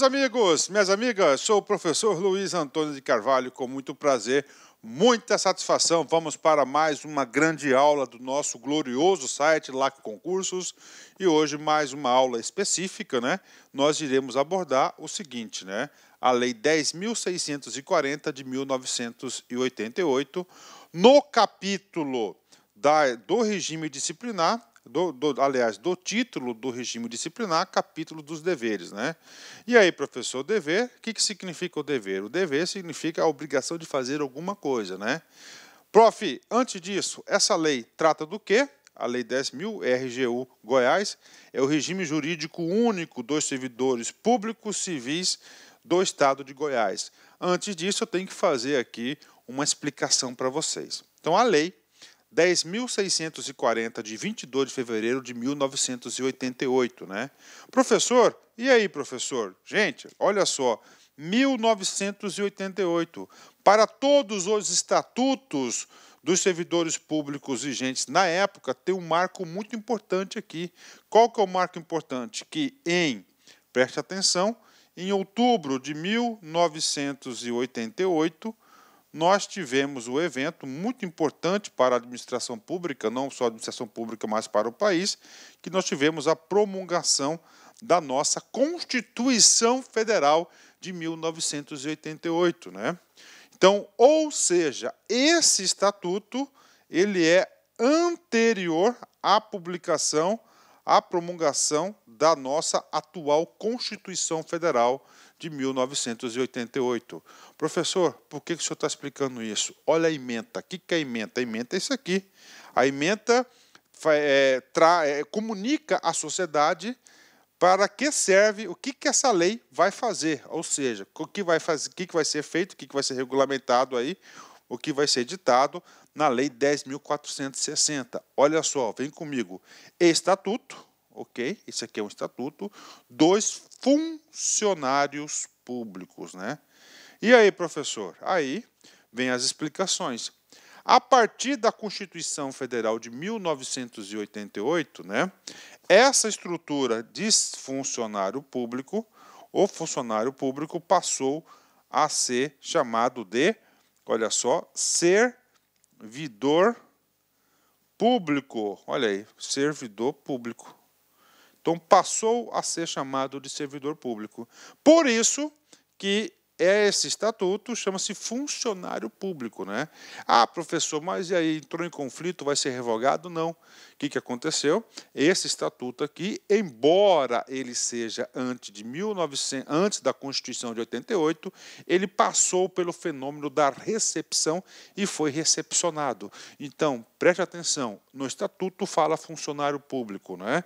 meus amigos, minhas amigas, sou o professor Luiz Antônio de Carvalho, com muito prazer, muita satisfação. Vamos para mais uma grande aula do nosso glorioso site LAC Concursos e hoje mais uma aula específica, né? Nós iremos abordar o seguinte, né? A Lei 10.640 de 1988, no capítulo da, do regime disciplinar, do, do, aliás, do título do regime disciplinar, capítulo dos deveres. Né? E aí, professor, dever, o que, que significa o dever? O dever significa a obrigação de fazer alguma coisa. Né? Prof, antes disso, essa lei trata do quê? A Lei 10.000, RGU Goiás, é o regime jurídico único dos servidores públicos civis do Estado de Goiás. Antes disso, eu tenho que fazer aqui uma explicação para vocês. Então, a lei 10.640 de 22 de fevereiro de 1988, né? Professor, e aí, professor? Gente, olha só, 1988. Para todos os estatutos dos servidores públicos vigentes na época, tem um marco muito importante aqui. Qual que é o marco importante? Que em, preste atenção, em outubro de 1988, nós tivemos o um evento muito importante para a administração pública, não só a administração pública, mas para o país, que nós tivemos a promulgação da nossa Constituição Federal de 1988, né? Então, ou seja, esse estatuto ele é anterior à publicação, à promulgação da nossa atual Constituição Federal de 1988. Professor, por que, que o senhor está explicando isso? Olha a emenda. O que, que é a emenda? A emenda é isso aqui. A emenda é, tra, é, comunica à sociedade para que serve, o que, que essa lei vai fazer, ou seja, o que vai, fazer, o que, que vai ser feito, o que, que vai ser regulamentado aí, o que vai ser ditado na Lei 10.460. Olha só, vem comigo. Estatuto, ok? Isso aqui é um estatuto dos funcionários públicos, né? E aí, professor? Aí vem as explicações. A partir da Constituição Federal de 1988, né, essa estrutura de funcionário público, o funcionário público passou a ser chamado de, olha só, servidor público. Olha aí, servidor público. Então passou a ser chamado de servidor público. Por isso que é esse estatuto chama-se funcionário público, né? Ah, professor, mas e aí entrou em conflito, vai ser revogado? Não. O que, que aconteceu? Esse estatuto aqui, embora ele seja antes de 1900, antes da Constituição de 88, ele passou pelo fenômeno da recepção e foi recepcionado. Então, preste atenção, no estatuto fala funcionário público, né?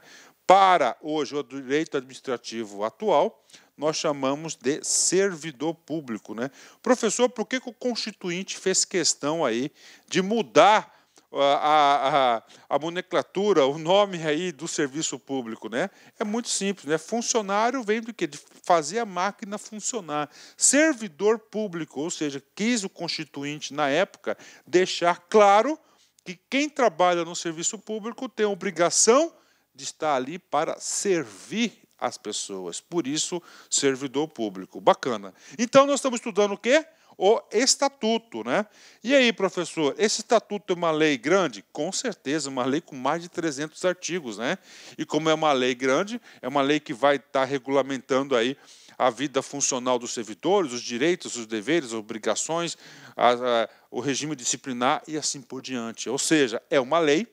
Para hoje, o direito administrativo atual, nós chamamos de servidor público. Né? Professor, por que, que o Constituinte fez questão aí de mudar ah, a, a, a nomenclatura, o nome aí do serviço público, né? É muito simples, né? Funcionário vem do quê? De fazer a máquina funcionar. Servidor público, ou seja, quis o constituinte na época deixar claro que quem trabalha no serviço público tem obrigação de estar ali para servir as pessoas. Por isso, servidor público. Bacana. Então, nós estamos estudando o quê? O estatuto, né? E aí, professor, esse estatuto é uma lei grande? Com certeza, uma lei com mais de 300 artigos, né? E como é uma lei grande, é uma lei que vai estar regulamentando aí a vida funcional dos servidores, os direitos, os deveres, as obrigações, a, a, o regime disciplinar e assim por diante. Ou seja, é uma lei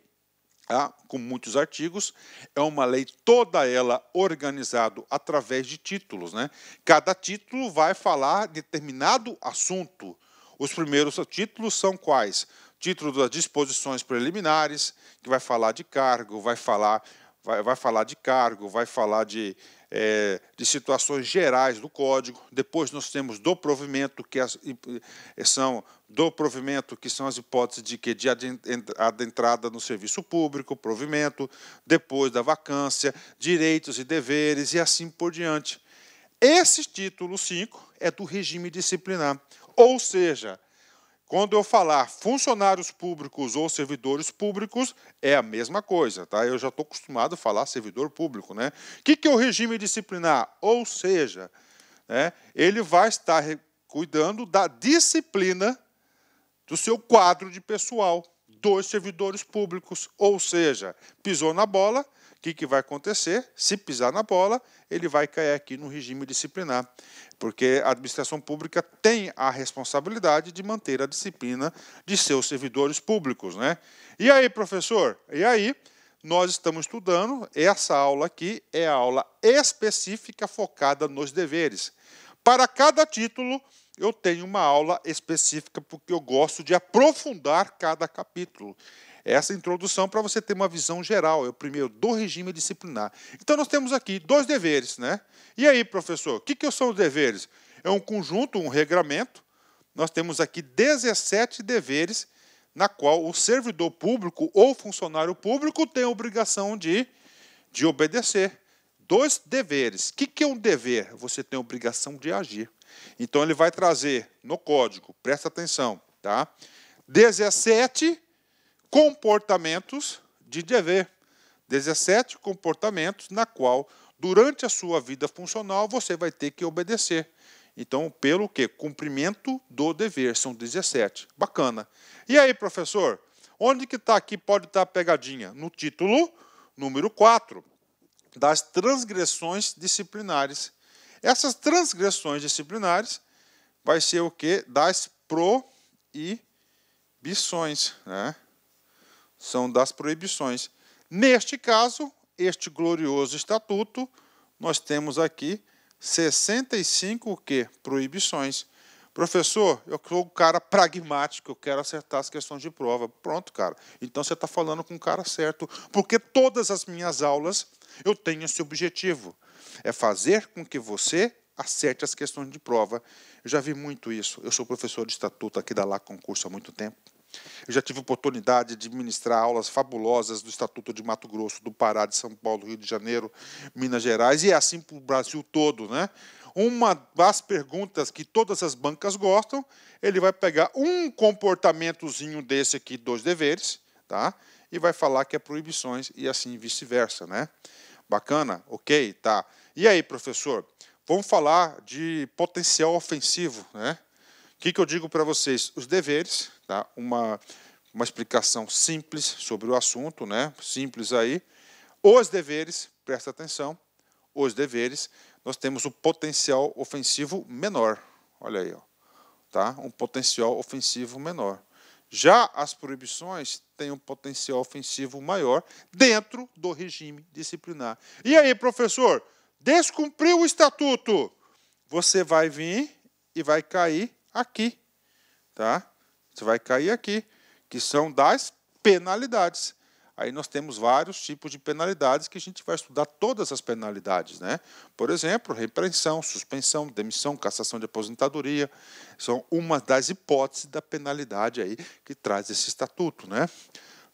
Tá? com muitos artigos, é uma lei toda ela organizada através de títulos. Né? Cada título vai falar determinado assunto. Os primeiros títulos são quais? Título das disposições preliminares, que vai falar de cargo, vai falar, vai, vai falar de cargo, vai falar de é, de situações gerais do código. Depois nós temos do provimento, que é são do provimento, que são as hipóteses de que de adentrada no serviço público, provimento, depois da vacância, direitos e deveres e assim por diante. Esse título 5 é do regime disciplinar, ou seja, quando eu falar funcionários públicos ou servidores públicos, é a mesma coisa, tá? Eu já estou acostumado a falar servidor público, né? O que, que é o regime disciplinar? Ou seja, né, ele vai estar cuidando da disciplina do seu quadro de pessoal, dos servidores públicos. Ou seja, pisou na bola, o que, que vai acontecer? Se pisar na bola, ele vai cair aqui no regime disciplinar, porque a administração pública tem a responsabilidade de manter a disciplina de seus servidores públicos. Né? E aí, professor? E aí? Nós estamos estudando, essa aula aqui é a aula específica focada nos deveres. Para cada título, eu tenho uma aula específica porque eu gosto de aprofundar cada capítulo essa introdução para você ter uma visão geral, é o primeiro do regime disciplinar. Então nós temos aqui dois deveres, né? E aí, professor, o que, que são os deveres? É um conjunto, um regramento. Nós temos aqui 17 deveres na qual o servidor público ou funcionário público tem a obrigação de, de obedecer. Dois deveres. O que, que é um dever? Você tem a obrigação de agir. Então ele vai trazer no código, presta atenção, tá? 17 comportamentos de dever. 17 comportamentos na qual, durante a sua vida funcional, você vai ter que obedecer. Então, pelo que? Cumprimento do dever, são 17. Bacana. E aí, professor, onde que está aqui, pode estar tá a pegadinha? No título número 4, das transgressões disciplinares. Essas transgressões disciplinares vai ser o que? Das proibições. Né? são das proibições. Neste caso, este glorioso estatuto, nós temos aqui 65 o quê? Proibições. Professor, eu sou um cara pragmático, eu quero acertar as questões de prova. Pronto, cara. Então você está falando com o cara certo, porque todas as minhas aulas eu tenho esse objetivo: é fazer com que você acerte as questões de prova. Eu já vi muito isso. Eu sou professor de estatuto aqui da LAC Concurso há muito tempo. Eu já tive oportunidade de ministrar aulas fabulosas do Estatuto de Mato Grosso, do Pará, de São Paulo, Rio de Janeiro, Minas Gerais e é assim para o Brasil todo, né? Uma das perguntas que todas as bancas gostam, ele vai pegar um comportamentozinho desse aqui, dois deveres, tá? E vai falar que é proibições e assim vice-versa, né? Bacana? Ok, tá. E aí, professor? Vamos falar de potencial ofensivo, né? que, que eu digo para vocês? Os deveres, tá? uma, uma explicação simples sobre o assunto, né? simples aí. Os deveres, presta atenção, os deveres, nós temos um potencial ofensivo menor. Olha aí, ó. Tá? um potencial ofensivo menor. Já as proibições têm um potencial ofensivo maior dentro do regime disciplinar. E aí, professor, descumpriu o estatuto, você vai vir e vai cair aqui, tá? Você vai cair aqui, que são das penalidades. Aí nós temos vários tipos de penalidades que a gente vai estudar todas as penalidades, né? Por exemplo, repreensão, suspensão, demissão, cassação de aposentadoria, são uma das hipóteses da penalidade aí que traz esse estatuto, né?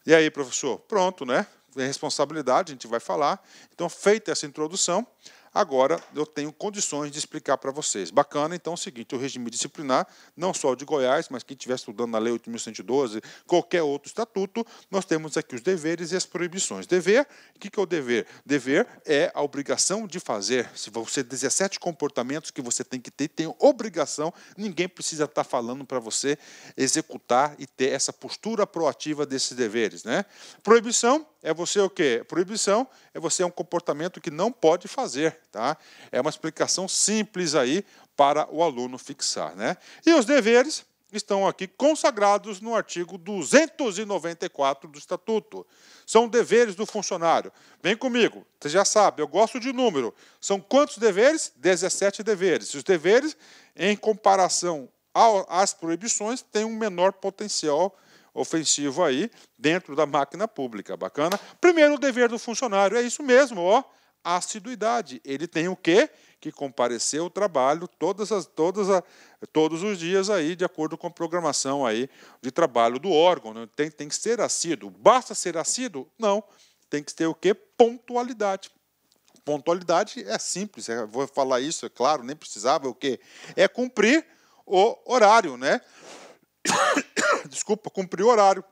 E aí, professor, pronto, né? Responsabilidade, a gente vai falar. Então, feita essa introdução, Agora eu tenho condições de explicar para vocês. Bacana, então, é o seguinte: o regime disciplinar, não só o de Goiás, mas quem estiver estudando na Lei 8.112, qualquer outro estatuto, nós temos aqui os deveres e as proibições. Dever, o que é o dever? Dever é a obrigação de fazer. Se você 17 comportamentos que você tem que ter, tem obrigação, ninguém precisa estar tá falando para você executar e ter essa postura proativa desses deveres. Né? Proibição é você o quê? É proibição é você um comportamento que não pode fazer, tá? É uma explicação simples aí para o aluno fixar, né? E os deveres estão aqui consagrados no artigo 294 do estatuto. São deveres do funcionário. Vem comigo, você já sabe, eu gosto de número. São quantos deveres? 17 deveres. Os deveres em comparação às proibições têm um menor potencial ofensivo aí dentro da máquina pública. Bacana? Primeiro, o dever do funcionário. É isso mesmo, ó. Assiduidade. Ele tem o quê? Que comparecer ao trabalho todas as, todas a, todos os dias aí, de acordo com a programação aí de trabalho do órgão. Né? Tem, tem que ser assíduo. Basta ser assíduo? Não. Tem que ter o quê? Pontualidade pontualidade é simples, eu é, vou falar isso, é claro, nem precisava, é o quê? É cumprir o horário, né? desculpa, cumprir o horário.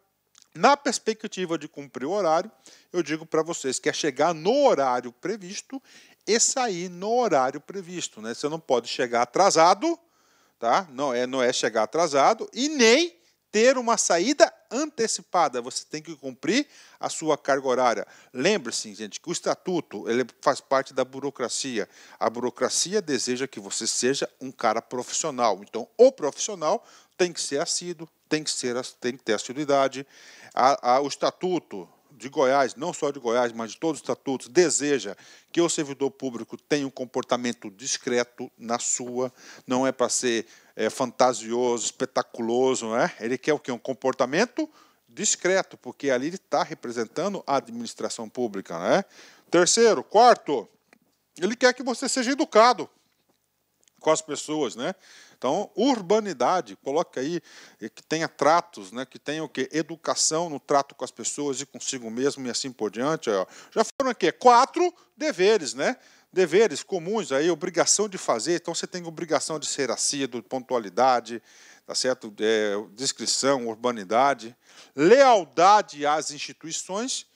Na perspectiva de cumprir o horário, eu digo para vocês que é chegar no horário previsto e sair no horário previsto. Né? Você não pode chegar atrasado, tá? Não é, não é chegar atrasado e nem ter uma saída antecipada. Você tem que cumprir a sua carga horária. Lembre-se, gente, que o estatuto ele faz parte da burocracia. A burocracia deseja que você seja um cara profissional. Então, o profissional tem que ser assíduo, tem que, ser, tem que ter a assiduidade. A, a, o estatuto de Goiás, não só de Goiás, mas de todos os estatutos, deseja que o servidor público tenha um comportamento discreto na sua, não é para ser é, fantasioso, espetaculoso, não é? Ele quer o quê? Um comportamento discreto, porque ali ele está representando a administração pública, né? Terceiro, quarto, ele quer que você seja educado com as pessoas, né? Então, urbanidade, coloque aí eh, que tenha tratos, né, que tenha o quê? Educação no trato com as pessoas e consigo mesmo e assim por diante. Ó. Já foram aqui é quatro deveres, né? Deveres comuns aí, obrigação de fazer. Então, você tem obrigação de ser assíduo, pontualidade, tá certo? É, discrição, urbanidade, lealdade às instituições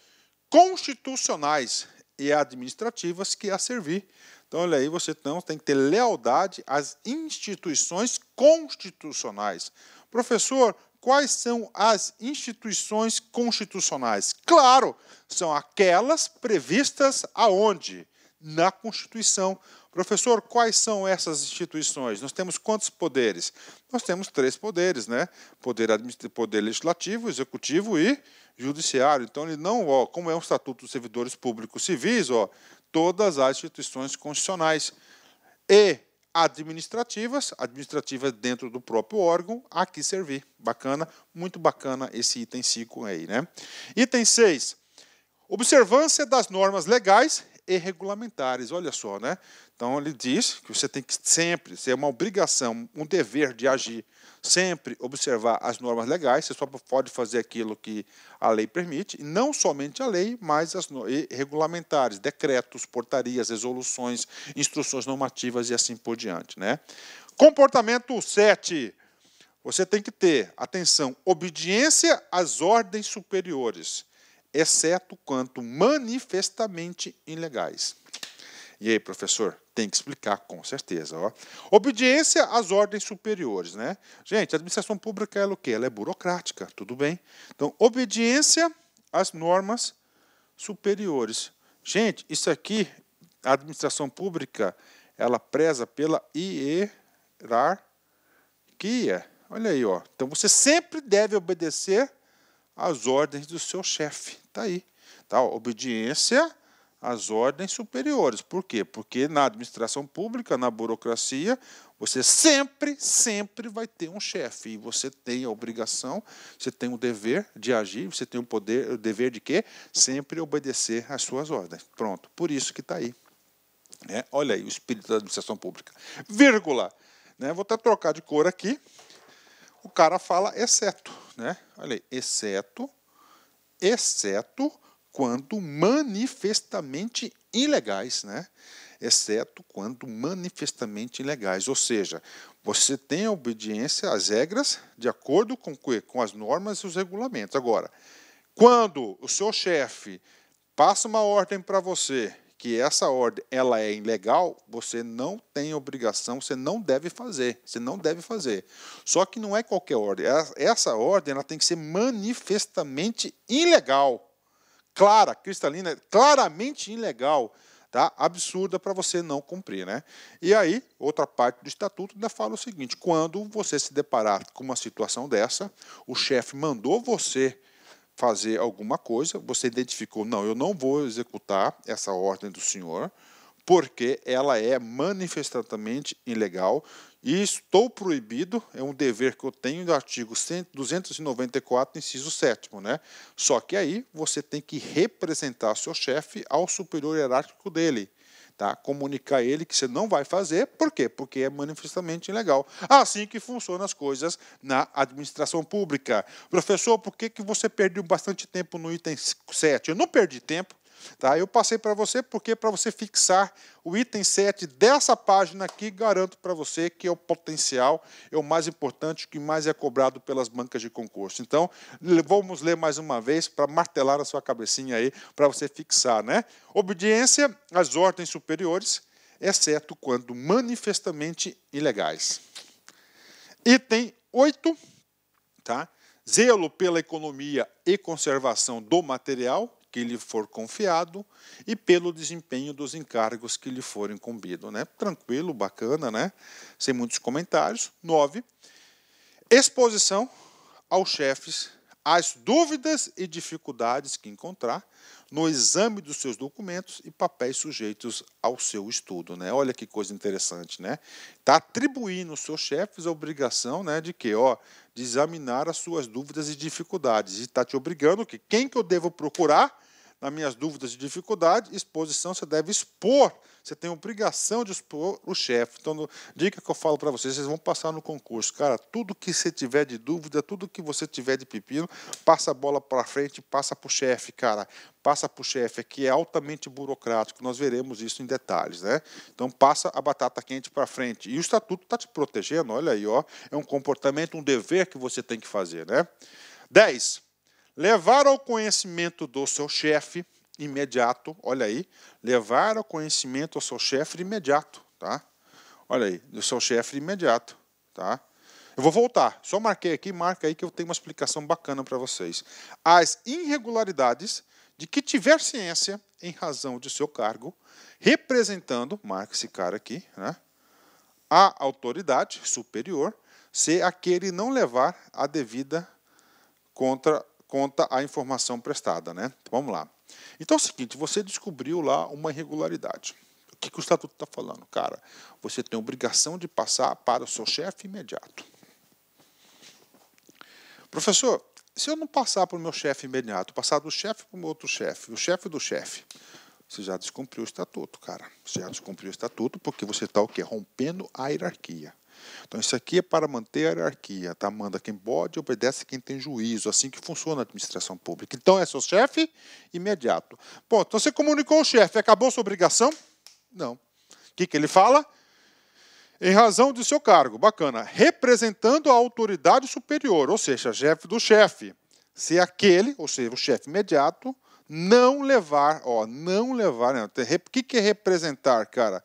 constitucionais e administrativas que a servir então, olha aí, você não tem que ter lealdade às instituições constitucionais. Professor, quais são as instituições constitucionais? Claro, são aquelas previstas aonde? Na Constituição. Professor, quais são essas instituições? Nós temos quantos poderes? Nós temos três poderes, né? Poder, poder legislativo, executivo e judiciário. Então, ele não, ó, como é um estatuto dos servidores públicos civis, ó, todas as instituições constitucionais e administrativas, administrativas dentro do próprio órgão, a que servir. Bacana, muito bacana esse item 5 aí, né? Item 6. Observância das normas legais e regulamentares. Olha só, né? Então ele diz que você tem que sempre, ser é uma obrigação, um dever de agir, sempre observar as normas legais, você só pode fazer aquilo que a lei permite, e não somente a lei, mas as regulamentares, decretos, portarias, resoluções, instruções normativas e assim por diante. Né? Comportamento 7. Você tem que ter, atenção, obediência às ordens superiores, exceto quanto manifestamente ilegais. E aí, professor, tem que explicar com certeza. Ó. Obediência às ordens superiores. Né? Gente, a administração pública ela é o quê? Ela é burocrática, tudo bem. Então, obediência às normas superiores. Gente, isso aqui, a administração pública, ela preza pela hierarquia. Olha aí, ó. Então você sempre deve obedecer às ordens do seu chefe. Tá aí. Tá, ó, obediência as ordens superiores. Por quê? Porque na administração pública, na burocracia, você sempre, sempre vai ter um chefe. E você tem a obrigação, você tem o dever de agir, você tem o poder, o dever de quê? Sempre obedecer às suas ordens. Pronto. Por isso que está aí. É, olha aí o espírito da administração pública. Vírgula. Né, vou até trocar de cor aqui. O cara fala exceto. Né? Olha aí, exceto, exceto quando manifestamente ilegais, né? exceto quando manifestamente ilegais, ou seja, você tem a obediência às regras de acordo com, com as normas e os regulamentos. Agora, quando o seu chefe passa uma ordem para você que essa ordem ela é ilegal, você não tem obrigação, você não deve fazer, você não deve fazer. Só que não é qualquer ordem, essa ordem ela tem que ser manifestamente ilegal clara, cristalina, claramente ilegal, tá? absurda para você não cumprir. Né? E aí, outra parte do estatuto ainda fala o seguinte: quando você se deparar com uma situação dessa, o chefe mandou você fazer alguma coisa, você identificou, não, eu não vou executar essa ordem do senhor, porque ela é manifestamente ilegal, e estou proibido, é um dever que eu tenho do artigo 294, inciso 7. Né? Só que aí você tem que representar seu chefe ao superior hierárquico dele. Tá? Comunicar ele que você não vai fazer, por quê? Porque é manifestamente ilegal. Assim que funcionam as coisas na administração pública. Professor, por que, que você perdeu bastante tempo no item 7? Eu não perdi tempo, Tá? Eu passei para você porque para você fixar o item 7 dessa página aqui, garanto para você que é o potencial, é o mais importante, o que mais é cobrado pelas bancas de concurso. Então, vamos ler mais uma vez para martelar a sua cabecinha aí, para você fixar. Né? Obediência às ordens superiores, exceto quando manifestamente ilegais. Item 8, tá? zelo pela economia e conservação do material, que lhe for confiado e pelo desempenho dos encargos que lhe forem incumbido. Né? Tranquilo, bacana, né? sem muitos comentários. 9. Exposição aos chefes as dúvidas e dificuldades que encontrar no exame dos seus documentos e papéis sujeitos ao seu estudo. Né? Olha que coisa interessante, né? Está atribuindo aos seus chefes a obrigação né, de que, ó, de examinar as suas dúvidas e dificuldades. E está te obrigando que quem que eu devo procurar nas minhas dúvidas e dificuldades, exposição, você deve expor você tem obrigação de expor o chefe. Então, no, dica que eu falo para vocês, vocês vão passar no concurso. Cara, tudo que você tiver de dúvida, tudo que você tiver de pepino, passa a bola para frente, passa para o chefe, cara. Passa para o chefe, que é altamente burocrático. Nós veremos isso em detalhes, né? Então, passa a batata quente para frente. E o estatuto está te protegendo, olha aí, ó. É um comportamento, um dever que você tem que fazer, né? 10. Levar ao conhecimento do seu chefe imediato, olha aí, levar o conhecimento ao seu chefe imediato, tá? Olha aí, do seu chefe imediato, tá? Eu vou voltar, só marquei aqui, marca aí que eu tenho uma explicação bacana para vocês. As irregularidades de que tiver ciência em razão de seu cargo, representando, marca esse cara aqui, né? A autoridade superior, se aquele não levar a devida contra, conta a informação prestada, né? Então, vamos lá. Então é o seguinte, você descobriu lá uma irregularidade. O que, que o estatuto está falando? Cara, você tem obrigação de passar para o seu chefe imediato. Professor, se eu não passar para o meu chefe imediato, passar do chefe para o outro chefe, o chefe do chefe, você já descumpriu o estatuto, cara. Você já descumpriu o estatuto porque você está o quê? Rompendo a hierarquia. Então, isso aqui é para manter a hierarquia, tá? Manda quem pode, obedece quem tem juízo. Assim que funciona a administração pública. Então, é seu chefe imediato. Bom, então você comunicou o chefe, acabou sua obrigação? Não. O que, que ele fala? Em razão de seu cargo, bacana, representando a autoridade superior, ou seja, chefe do chefe. Se aquele, ou seja, o chefe imediato, não levar, ó, não levar, né? o que, que é representar, cara?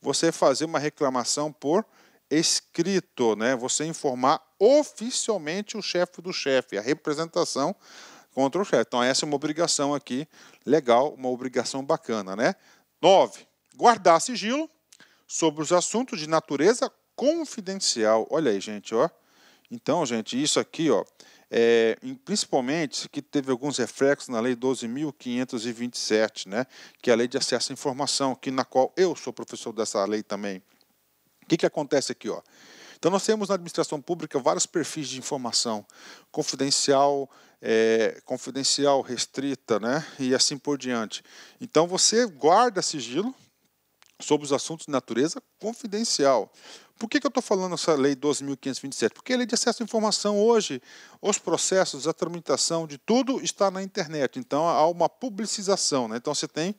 Você fazer uma reclamação por escrito, né? Você informar oficialmente o chefe do chefe, a representação contra o chefe. Então essa é uma obrigação aqui legal, uma obrigação bacana, né? 9. Guardar sigilo sobre os assuntos de natureza confidencial. Olha aí, gente, ó. Então, gente, isso aqui, ó, é, principalmente que teve alguns reflexos na Lei 12.527, né, que é a Lei de Acesso à Informação, que na qual eu sou professor dessa lei também. O que, que acontece aqui? Ó? Então, nós temos na administração pública vários perfis de informação, confidencial, é, confidencial, restrita, né? e assim por diante. Então, você guarda sigilo sobre os assuntos de natureza confidencial. Por que, que eu estou falando essa lei 12.527? Porque a lei de acesso à informação hoje, os processos, a tramitação de tudo está na internet. Então há uma publicização, né? Então você tem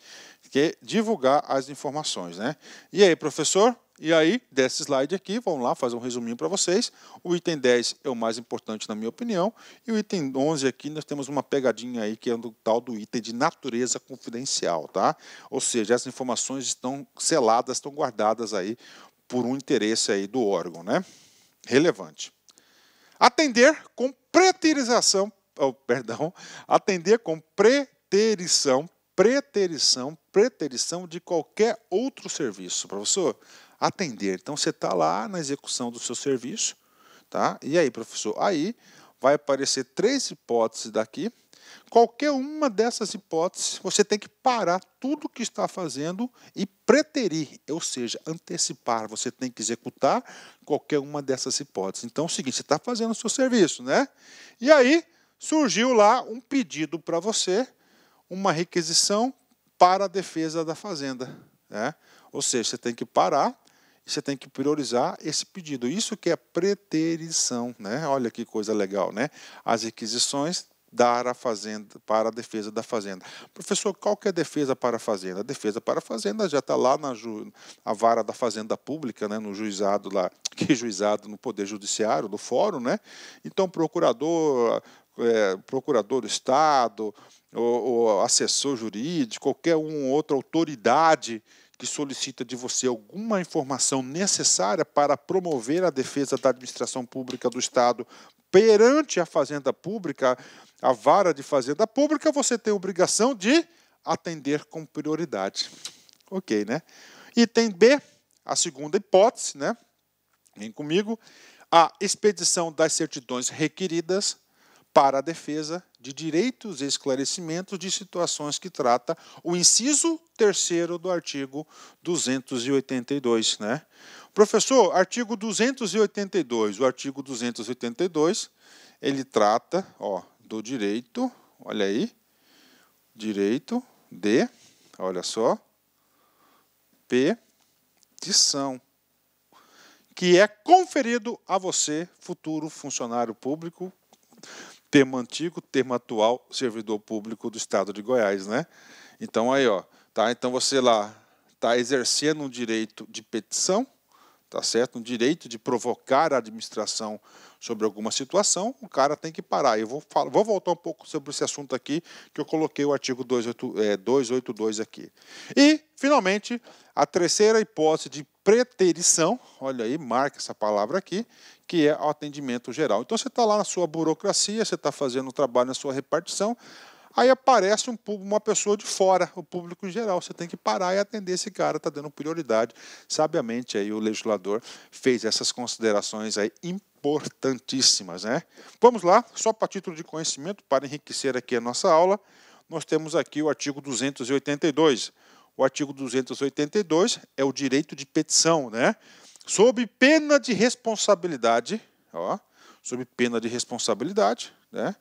que divulgar as informações, né? E aí, professor? E aí, desse slide aqui, vamos lá fazer um resuminho para vocês. O item 10 é o mais importante, na minha opinião. E o item 11 aqui, nós temos uma pegadinha aí, que é do tal do item de natureza confidencial, tá? Ou seja, as informações estão seladas, estão guardadas aí por um interesse aí do órgão, né? Relevante. Atender com preterização, oh, perdão, atender com preterição, preterição, preterição de qualquer outro serviço. Professor, atender. Então você está lá na execução do seu serviço, tá? E aí, professor, aí vai aparecer três hipóteses daqui. Qualquer uma dessas hipóteses, você tem que parar tudo que está fazendo e preterir, ou seja, antecipar. Você tem que executar qualquer uma dessas hipóteses. Então é o seguinte, você está fazendo o seu serviço, né? E aí surgiu lá um pedido para você, uma requisição para a defesa da fazenda. Né? Ou seja, você tem que parar, você tem que priorizar esse pedido. Isso que é preterição, né? Olha que coisa legal, né? As requisições dar a fazenda para a defesa da fazenda. Professor, qual que é a defesa para a fazenda? A defesa para a fazenda já está lá na ju, a vara da fazenda pública, né, no juizado lá, que é juizado no poder judiciário, do fórum, né? Então procurador, é, procurador do estado, o assessor jurídico, qualquer um outra autoridade que solicita de você alguma informação necessária para promover a defesa da administração pública do Estado perante a Fazenda Pública, a vara de Fazenda Pública, você tem obrigação de atender com prioridade. Ok, né? Item B, a segunda hipótese, né? Vem comigo. A expedição das certidões requeridas para a defesa de direitos e esclarecimentos de situações que trata o inciso terceiro do artigo 282, né? Professor, artigo 282, o artigo 282, ele trata, ó, do direito, olha aí, direito de, olha só, petição, que é conferido a você, futuro funcionário público, termo antigo, termo atual, servidor público do Estado de Goiás, né? Então aí, ó, tá? Então você lá está exercendo um direito de petição, tá certo? Um direito de provocar a administração sobre alguma situação, o cara tem que parar. Eu vou, falar, vou voltar um pouco sobre esse assunto aqui, que eu coloquei o artigo 282 é, aqui. E, finalmente, a terceira hipótese de preterição, olha aí, marca essa palavra aqui, que é o atendimento geral. Então, você está lá na sua burocracia, você está fazendo o trabalho na sua repartição, Aí aparece um, uma pessoa de fora, o público em geral. Você tem que parar e atender esse cara, está dando prioridade. Sabiamente aí o legislador fez essas considerações aí importantes importantíssimas. Né? Vamos lá, só para título de conhecimento, para enriquecer aqui a nossa aula, nós temos aqui o artigo 282. O artigo 282 é o direito de petição, né? Sob pena de responsabilidade, ó, sob pena de responsabilidade, né?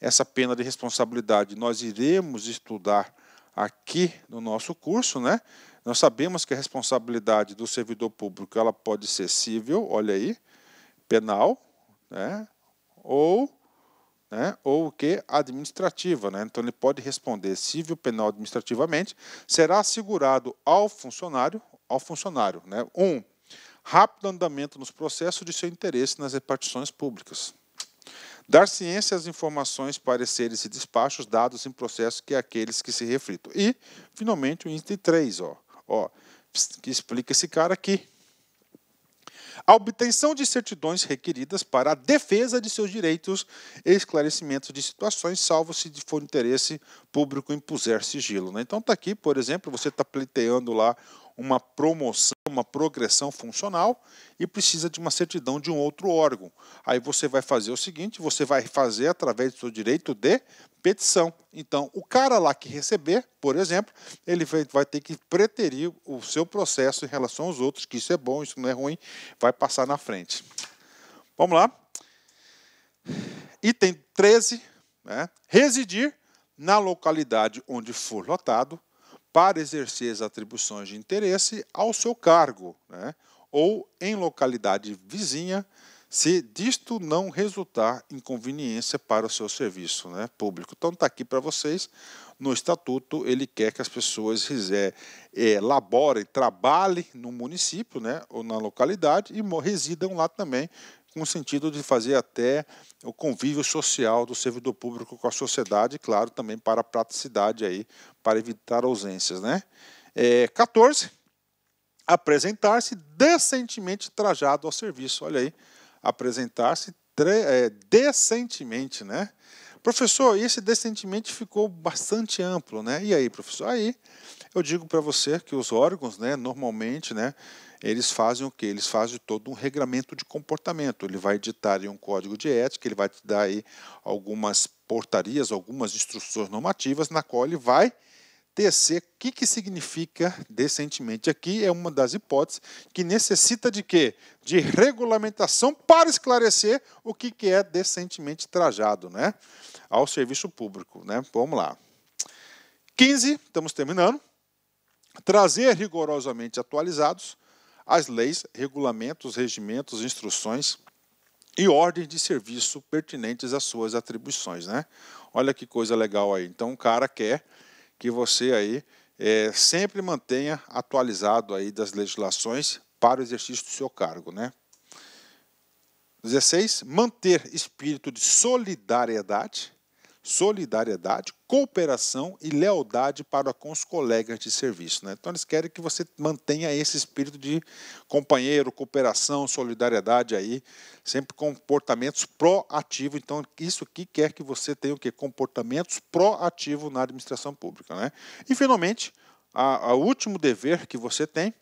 Essa pena de responsabilidade nós iremos estudar aqui no nosso curso, né? Nós sabemos que a responsabilidade do servidor público ela pode ser civil, olha aí, penal, né? Ou, né? Ou o que administrativa, né? Então ele pode responder civil, penal, administrativamente. Será assegurado ao funcionário, ao funcionário, né? Um, rápido andamento nos processos de seu interesse nas repartições públicas. Dar ciência às informações, pareceres e despachos dados em processo que é aqueles que se reflitam. E, finalmente, o item 3, ó, ó, que explica esse cara aqui a obtenção de certidões requeridas para a defesa de seus direitos e esclarecimento de situações, salvo se for interesse público impuser sigilo. Né? Então está aqui, por exemplo, você está pleiteando lá uma promoção, uma progressão funcional e precisa de uma certidão de um outro órgão. Aí você vai fazer o seguinte: você vai fazer através do seu direito de petição. Então, o cara lá que receber, por exemplo, ele vai ter que preterir o seu processo em relação aos outros, que isso é bom, isso não é ruim, vai passar na frente. Vamos lá. Item 13, né? residir na localidade onde for lotado para exercer as atribuições de interesse ao seu cargo, né, ou em localidade vizinha, se disto não resultar inconveniência para o seu serviço né, público. Então está aqui para vocês, no estatuto ele quer que as pessoas é, é, laborem, trabalhem no município né, ou na localidade e residam lá também com o sentido de fazer até o convívio social do servidor público com a sociedade, claro, também para a praticidade aí, para evitar ausências, né? É, 14. Apresentar-se decentemente trajado ao serviço. Olha aí, apresentar-se é, decentemente, né? Professor, esse decentemente ficou bastante amplo, né? E aí, professor? Aí eu digo para você que os órgãos, né, normalmente, né, eles fazem o que? Eles fazem todo um regramento de comportamento. Ele vai editar um código de ética, ele vai te dar aí algumas portarias, algumas instruções normativas, na qual ele vai tecer o que, que significa decentemente. Aqui é uma das hipóteses que necessita de quê? De regulamentação para esclarecer o que, que é decentemente trajado né? ao serviço público. Né? Vamos lá. 15, estamos terminando. Trazer rigorosamente atualizados as leis, regulamentos, regimentos, instruções e ordens de serviço pertinentes às suas atribuições, né? Olha que coisa legal aí. Então, o cara quer que você aí é, sempre mantenha atualizado aí das legislações para o exercício do seu cargo, né? 16. Manter espírito de solidariedade solidariedade, cooperação e lealdade para com os colegas de serviço. Né? Então, eles querem que você mantenha esse espírito de companheiro, cooperação, solidariedade aí, sempre comportamentos proativos. Então, isso aqui quer que você tenha o quê? Comportamentos proativos na administração pública. Né? E, finalmente, o último dever que você tem,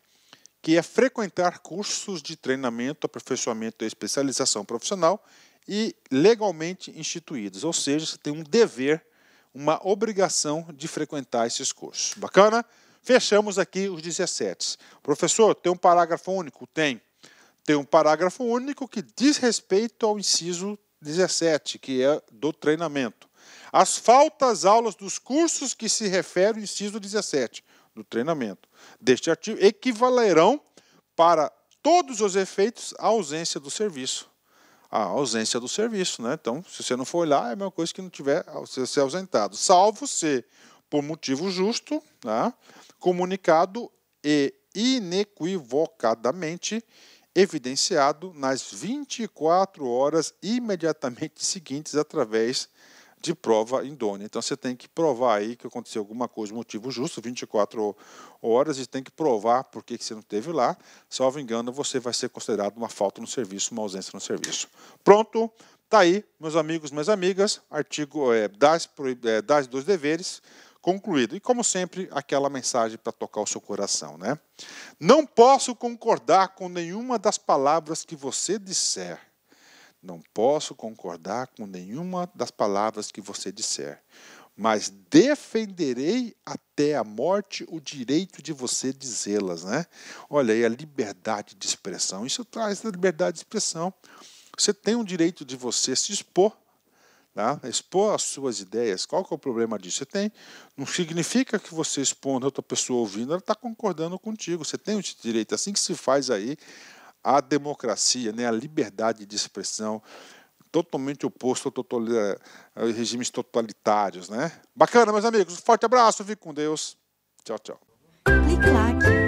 que é frequentar cursos de treinamento, aperfeiçoamento e especialização profissional e legalmente instituídos, ou seja, você tem um dever, uma obrigação de frequentar esses cursos. Bacana? Fechamos aqui os 17. Professor, tem um parágrafo único? Tem. Tem um parágrafo único que diz respeito ao inciso 17, que é do treinamento. As faltas aulas dos cursos que se refere ao inciso 17 do treinamento deste artigo equivalerão para todos os efeitos à ausência do serviço a ausência do serviço, né? Então, se você não for lá, é a mesma coisa que não tiver você ser é ausentado, salvo se por motivo justo, né? comunicado e inequivocadamente evidenciado nas 24 horas imediatamente seguintes através de prova indônia. Então você tem que provar aí que aconteceu alguma coisa, motivo justo, 24 horas, e tem que provar por que você não teve lá. Salvo engano, você vai ser considerado uma falta no serviço, uma ausência no serviço. Pronto, tá aí, meus amigos, minhas amigas, artigo é, das, é, das dois deveres concluído. E como sempre, aquela mensagem para tocar o seu coração, né? Não posso concordar com nenhuma das palavras que você disser não posso concordar com nenhuma das palavras que você disser, mas defenderei até a morte o direito de você dizê-las, né? Olha aí a liberdade de expressão. Isso traz a liberdade de expressão. Você tem o direito de você se expor, tá? expor as suas ideias. Qual que é o problema disso? Você tem. Não significa que você expondo outra pessoa ouvindo, ela está concordando contigo. Você tem o direito. É assim que se faz aí a democracia, né, a liberdade de expressão, totalmente oposto a eh, regimes totalitários. Né? Bacana, meus amigos. Forte abraço, fique com Deus. Tchau, tchau. Clique,